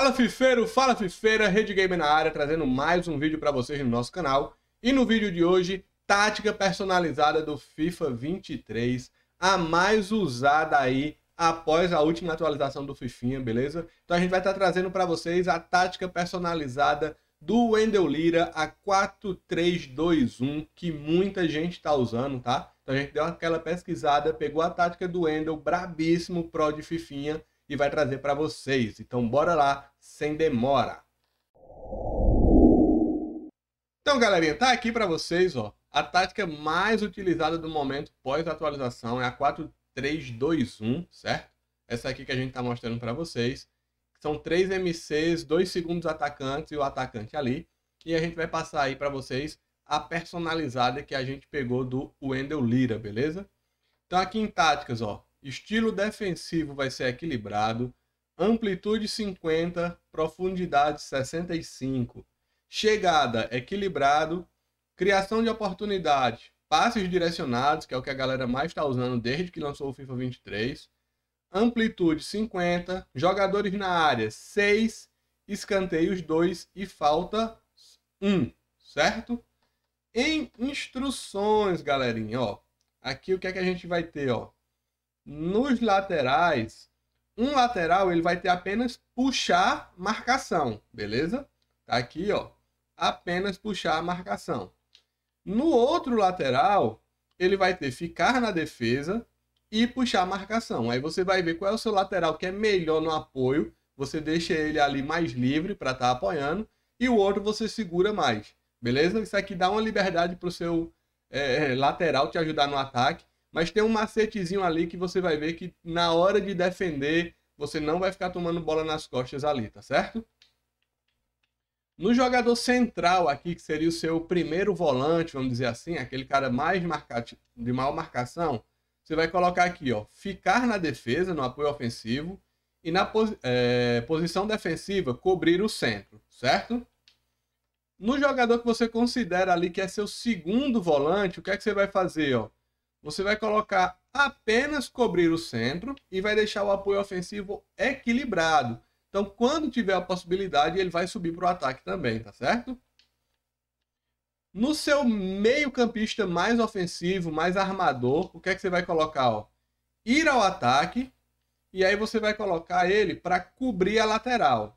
Fala Fifeiro, fala Fifeira, Rede Game na área, trazendo mais um vídeo para vocês no nosso canal. E no vídeo de hoje, tática personalizada do FIFA 23, a mais usada aí após a última atualização do Fifinha, beleza? Então a gente vai estar tá trazendo para vocês a tática personalizada do Wendel Lira, a 4-3-2-1, que muita gente está usando, tá? Então a gente deu aquela pesquisada, pegou a tática do Wendel, brabíssimo, pro de Fifinha, e vai trazer para vocês. Então bora lá, sem demora. Então, galerinha, tá aqui para vocês, ó, a tática mais utilizada do momento pós-atualização é a 4-3-2-1, certo? Essa aqui que a gente tá mostrando para vocês. São três MCs, dois segundos atacantes e o atacante ali. E a gente vai passar aí para vocês a personalizada que a gente pegou do Wendel Lira, beleza? Então aqui em táticas, ó, Estilo defensivo vai ser equilibrado. Amplitude 50, profundidade 65. Chegada equilibrado. Criação de oportunidade, passes direcionados, que é o que a galera mais está usando desde que lançou o FIFA 23. Amplitude 50, jogadores na área 6, escanteios 2 e falta 1, certo? Em instruções, galerinha, ó. Aqui o que é que a gente vai ter, ó? Nos laterais, um lateral ele vai ter apenas puxar marcação, beleza? Tá aqui, ó, apenas puxar a marcação. No outro lateral, ele vai ter ficar na defesa e puxar marcação. Aí você vai ver qual é o seu lateral que é melhor no apoio, você deixa ele ali mais livre para estar tá apoiando e o outro você segura mais, beleza? Isso aqui dá uma liberdade para o seu é, é, lateral te ajudar no ataque mas tem um macetezinho ali que você vai ver que na hora de defender, você não vai ficar tomando bola nas costas ali, tá certo? No jogador central aqui, que seria o seu primeiro volante, vamos dizer assim, aquele cara mais marcado, de maior marcação, você vai colocar aqui, ó, ficar na defesa, no apoio ofensivo, e na posi é, posição defensiva, cobrir o centro, certo? No jogador que você considera ali que é seu segundo volante, o que é que você vai fazer, ó? Você vai colocar apenas cobrir o centro e vai deixar o apoio ofensivo equilibrado. Então, quando tiver a possibilidade, ele vai subir para o ataque também, tá certo? No seu meio-campista mais ofensivo, mais armador, o que é que você vai colocar? Ó? Ir ao ataque e aí você vai colocar ele para cobrir a lateral.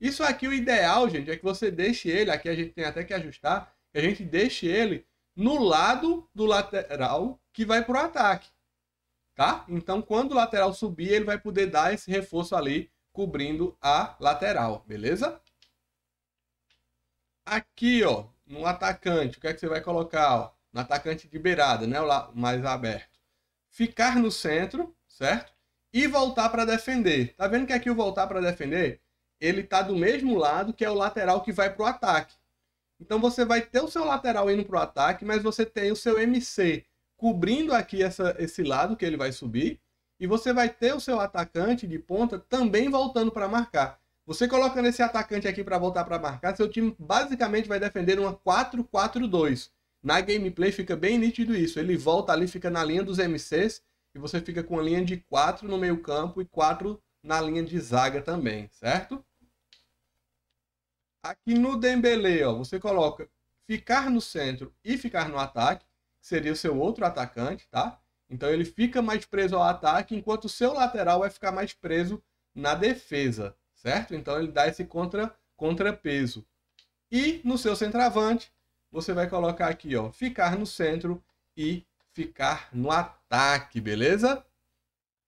Isso aqui, o ideal, gente, é que você deixe ele, aqui a gente tem até que ajustar, que a gente deixe ele no lado do lateral que vai para o ataque. Tá? Então, quando o lateral subir, ele vai poder dar esse reforço ali, cobrindo a lateral, beleza? Aqui, ó, no atacante, o que é que você vai colocar? Ó? No atacante de beirada, né? O mais aberto. Ficar no centro, certo? E voltar para defender. Tá vendo que aqui o voltar para defender, ele tá do mesmo lado que é o lateral que vai para o ataque. Então, você vai ter o seu lateral indo para o ataque, mas você tem o seu MC, cobrindo aqui essa, esse lado que ele vai subir, e você vai ter o seu atacante de ponta também voltando para marcar. Você colocando esse atacante aqui para voltar para marcar, seu time basicamente vai defender uma 4-4-2. Na gameplay fica bem nítido isso. Ele volta ali, fica na linha dos MCs, e você fica com a linha de 4 no meio campo e 4 na linha de zaga também, certo? Aqui no Dembele, ó, você coloca ficar no centro e ficar no ataque seria o seu outro atacante, tá? Então ele fica mais preso ao ataque, enquanto o seu lateral vai ficar mais preso na defesa, certo? Então ele dá esse contra, contrapeso. E no seu centroavante, você vai colocar aqui, ó, ficar no centro e ficar no ataque, beleza?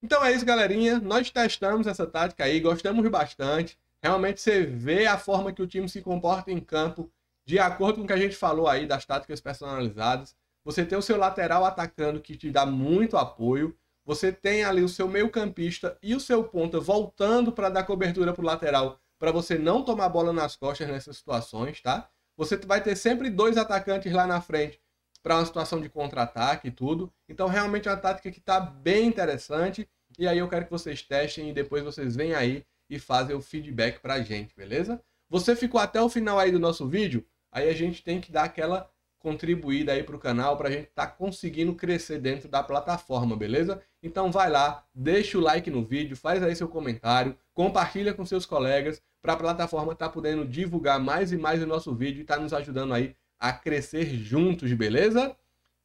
Então é isso, galerinha. Nós testamos essa tática aí, gostamos bastante. Realmente você vê a forma que o time se comporta em campo, de acordo com o que a gente falou aí das táticas personalizadas. Você tem o seu lateral atacando que te dá muito apoio. Você tem ali o seu meio-campista e o seu ponta voltando para dar cobertura para o lateral, para você não tomar bola nas costas nessas situações, tá? Você vai ter sempre dois atacantes lá na frente para uma situação de contra-ataque e tudo. Então, realmente é uma tática que está bem interessante. E aí eu quero que vocês testem e depois vocês vêm aí e fazem o feedback para a gente, beleza? Você ficou até o final aí do nosso vídeo? Aí a gente tem que dar aquela contribuir aí para o canal para a gente estar tá conseguindo crescer dentro da plataforma, beleza? Então vai lá, deixa o like no vídeo, faz aí seu comentário, compartilha com seus colegas para a plataforma estar tá podendo divulgar mais e mais o nosso vídeo e estar tá nos ajudando aí a crescer juntos, beleza?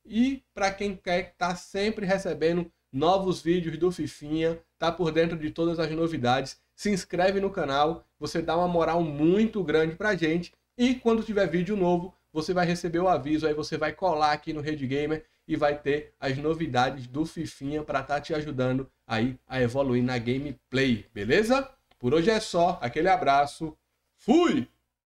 E para quem quer estar tá sempre recebendo novos vídeos do Fifinha, tá por dentro de todas as novidades, se inscreve no canal, você dá uma moral muito grande a gente e quando tiver vídeo novo, você vai receber o aviso, aí você vai colar aqui no Rede Gamer e vai ter as novidades do Fifinha para estar tá te ajudando aí a evoluir na gameplay, beleza? Por hoje é só, aquele abraço, fui!